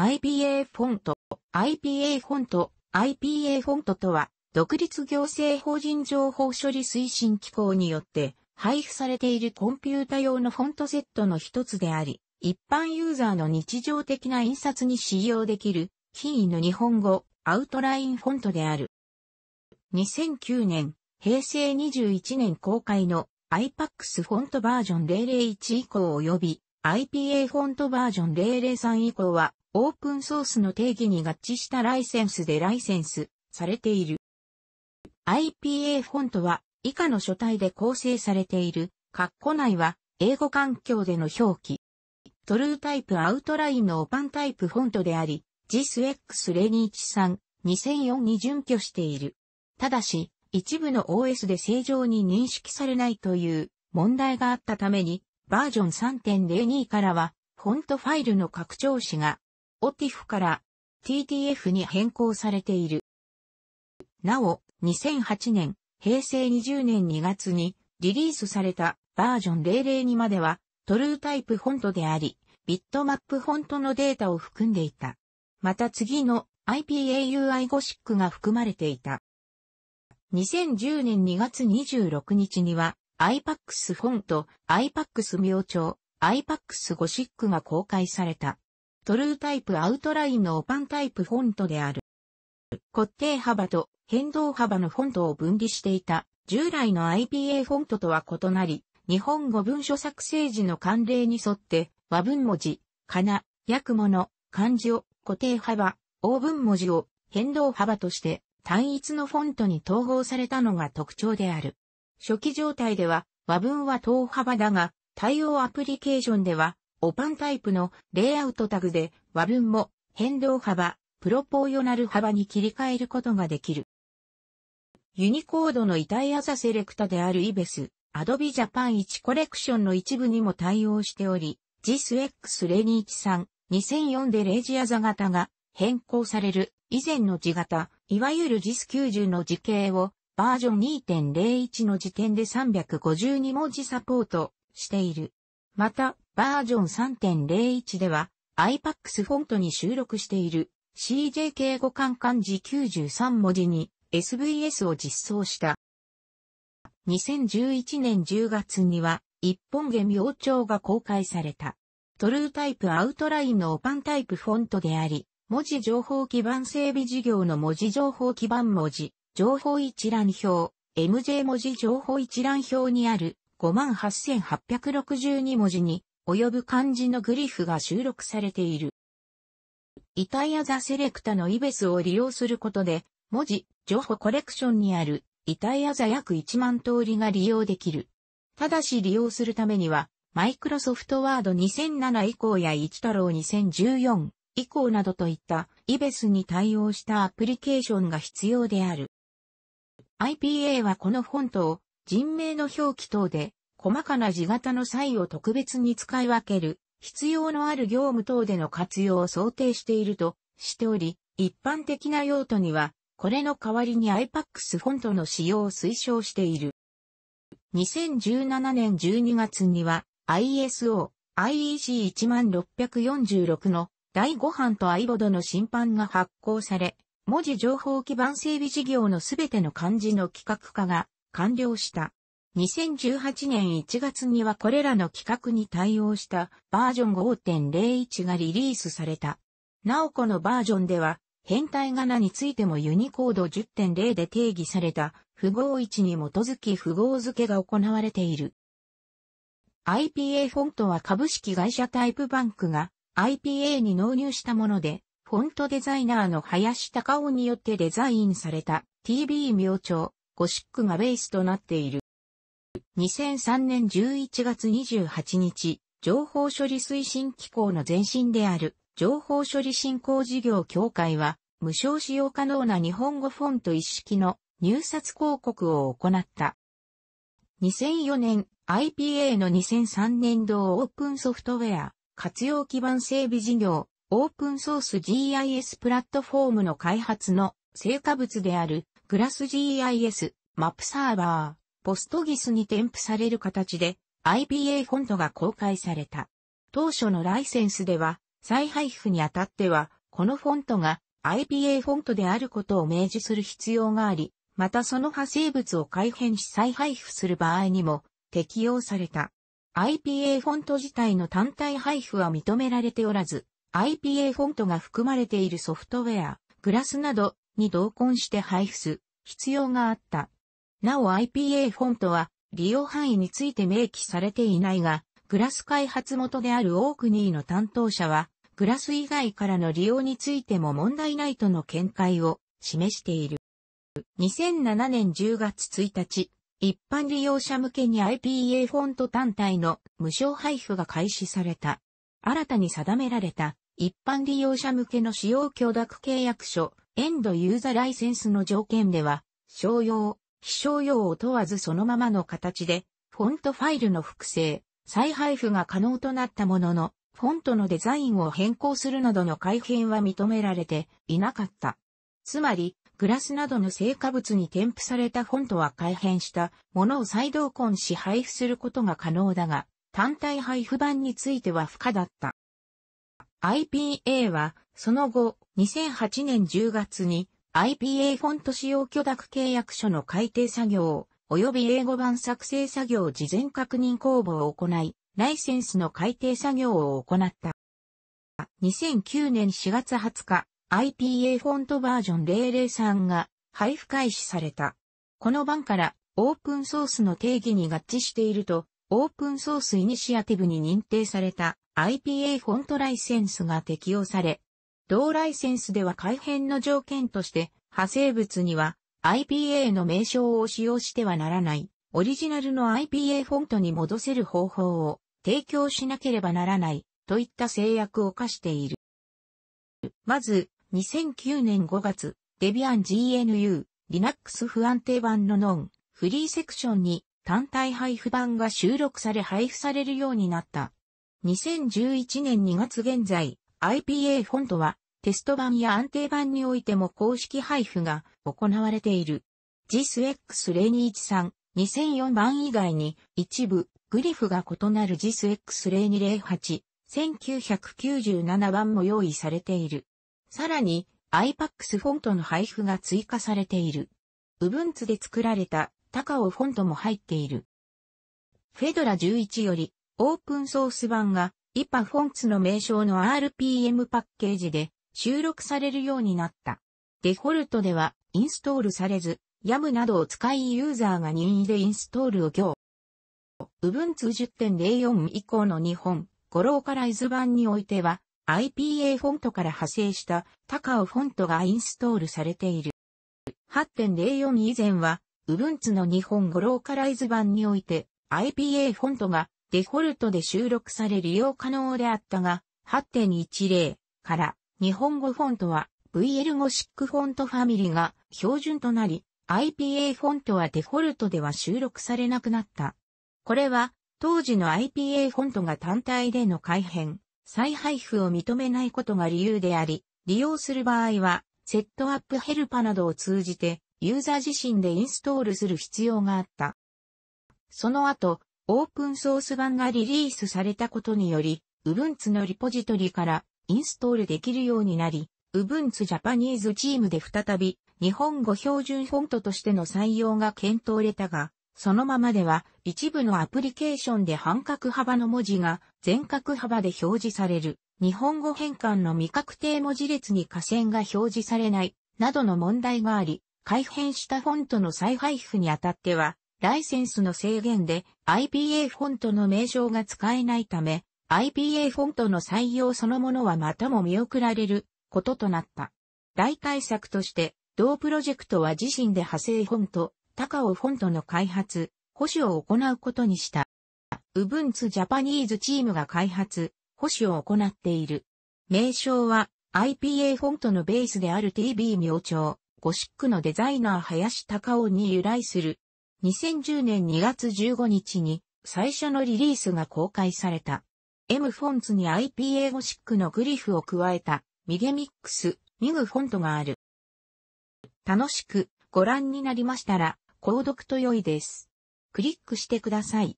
IPA フォント、IPA フォント、IPA フォントとは、独立行政法人情報処理推進機構によって配布されているコンピュータ用のフォントセットの一つであり、一般ユーザーの日常的な印刷に使用できる、品位の日本語、アウトラインフォントである。2009年、平成21年公開の IPAX フォントバージョン001以降及び IPA フォントバージョン003以降はオープンソースの定義に合致したライセンスでライセンスされている。IPA フォントは以下の書体で構成されている。括弧内は英語環境での表記。トルータイプアウトラインのオパンタイプフォントであり、JISX023 1 2004に準拠している。ただし、一部の OS で正常に認識されないという問題があったために、バージョン3.02からは、フォントファイルの拡張子が OTIF から TTF に変更されている。なお、2008年、平成20年2月にリリースされたバージョン002まではトルータイプフォントであり、ビットマップフォントのデータを含んでいた。また次の IPAUI ゴシックが含まれていた。2010年2月26日には IPAX フォント、IPAX 明朝、IPAX ゴシックが公開された。トルータイプアウトラインのオパンタイプフォントである。固定幅と変動幅のフォントを分離していた従来の IPA フォントとは異なり、日本語文書作成時の慣例に沿って和文文字、かな、訳物、漢字を固定幅、大文文字を変動幅として単一のフォントに統合されたのが特徴である。初期状態では和文は等幅だが、対応アプリケーションではオパンタイプのレイアウトタグで和文も変動幅、プロポーヨナル幅に切り替えることができる。ユニコードのイタイアザセレクタであるイベス、アドビジャパン1コレクションの一部にも対応しており、JISX023、2004でレイジアザ型が変更される以前の字型、いわゆる JIS90 の字形をバージョン2.01の時点で352文字サポートしている。また、バージョン3.01では iPax フォントに収録している CJK 互換漢字93文字に SVS を実装した。2011年10月には一本毛明朝が公開された。トルータイプアウトラインのオパンタイプフォントであり、文字情報基盤整備事業の文字情報基盤文字、情報一覧表、MJ 文字情報一覧表にある58,862文字に及ぶ漢字のグリフが収録されている。イタイアザセレクタのイベスを利用することで、文字、情報コレクションにあるイタイアザ約1万通りが利用できる。ただし利用するためには、マイクロソフトワード2007以降や一太郎2014以降などといったイベスに対応したアプリケーションが必要である。IPA はこのフォントを人名の表記等で細かな字型の際を特別に使い分ける、必要のある業務等での活用を想定しているとしており、一般的な用途には、これの代わりに iPax フォントの使用を推奨している。2017年12月には ISO IEC 1646の第5版と iBod の審判が発行され、文字情報基盤整備事業のすべての漢字の規格化が完了した。2018年1月にはこれらの企画に対応したバージョン5.01がリリースされた。なおこのバージョンでは、変態仮名についてもユニコード10.0で定義された符号1に基づき符号付けが行われている。IPA フォントは株式会社タイプバンクが IPA に納入したもので、フォントデザイナーの林隆夫によってデザインされた TB 明朝ゴシックがベースとなっている。2003年11月28日、情報処理推進機構の前身である、情報処理振興事業協会は、無償使用可能な日本語フォント一式の入札広告を行った。2004年 IPA の2003年度オープンソフトウェア活用基盤整備事業オープンソース GIS プラットフォームの開発の成果物であるグラス GIS マップサーバー、ポストギスに添付される形で IPA フォントが公開された。当初のライセンスでは、再配布にあたっては、このフォントが IPA フォントであることを明示する必要があり、またその派生物を改変し再配布する場合にも適用された。IPA フォント自体の単体配布は認められておらず、IPA フォントが含まれているソフトウェア、グラスなどに同梱して配布す必要があった。なお IPA フォントは利用範囲について明記されていないが、グラス開発元であるオークニーの担当者は、グラス以外からの利用についても問題ないとの見解を示している。2007年10月1日、一般利用者向けに IPA フォント単体の無償配布が開始された。新たに定められた一般利用者向けの使用許諾契約書、エンドユーザライセンスの条件では、商用、気象用を問わずそのままの形で、フォントファイルの複製、再配布が可能となったものの、フォントのデザインを変更するなどの改変は認められていなかった。つまり、グラスなどの成果物に添付されたフォントは改変したものを再同梱し配布することが可能だが、単体配布版については不可だった。IPA は、その後、2008年10月に、IPA フォント使用許諾契約書の改定作業、及び英語版作成作業事前確認公募を行い、ライセンスの改定作業を行った。2009年4月20日、IPA フォントバージョン003が配布開始された。この版からオープンソースの定義に合致していると、オープンソースイニシアティブに認定された IPA フォントライセンスが適用され、同ライセンスでは改変の条件として、派生物には IPA の名称を使用してはならない、オリジナルの IPA フォントに戻せる方法を提供しなければならない、といった制約を課している。まず、2009年5月、デビアン GNU Linux 不安定版のノンフリーセクションに単体配布版が収録され配布されるようになった。2011年2月現在、IPA フォントはテスト版や安定版においても公式配布が行われている。JISX0213、2004版以外に一部グリフが異なる JISX0208、1997版も用意されている。さらに IPAX フォントの配布が追加されている。Ubuntu で作られたタカオフォントも入っている。Fedora 11よりオープンソース版がリパフォンツの名称の RPM パッケージで収録されるようになった。デフォルトではインストールされず、YAM などを使いユーザーが任意でインストールを行。Ubuntu 10.04以降の日本、ローからイズ版においては、IPA フォントから派生した高尾フォントがインストールされている。8.04以前は、Ubuntu の日本語ローカライズ版において IPA フォントがデフォルトで収録され利用可能であったが、8.10から日本語フォントは VL ゴシックフォントファミリーが標準となり、IPA フォントはデフォルトでは収録されなくなった。これは当時の IPA フォントが単体での改変、再配布を認めないことが理由であり、利用する場合は、セットアップヘルパなどを通じて、ユーザー自身でインストールする必要があった。その後、オープンソース版がリリースされたことにより、Ubuntu のリポジトリからインストールできるようになり、Ubuntu Japanese チームで再び日本語標準フォントとしての採用が検討れたが、そのままでは一部のアプリケーションで半角幅の文字が全角幅で表示される、日本語変換の未確定文字列に下線が表示されない、などの問題があり、改変したフォントの再配布にあたっては、ライセンスの制限で IPA フォントの名称が使えないため、IPA フォントの採用そのものはまたも見送られることとなった。代替策として、同プロジェクトは自身で派生フォント、高尾フォントの開発、保守を行うことにした。ウブンツジャパニーズチームが開発、保守を行っている。名称は IPA フォントのベースである TB 明朝、ゴシックのデザイナー林高尾に由来する2010年2月15日に最初のリリースが公開された。M フォンツに IPA ゴシックのグリフを加えたミゲミックス、ミグフォントがある。楽しくご覧になりましたら、購読と良いです。クリックしてください。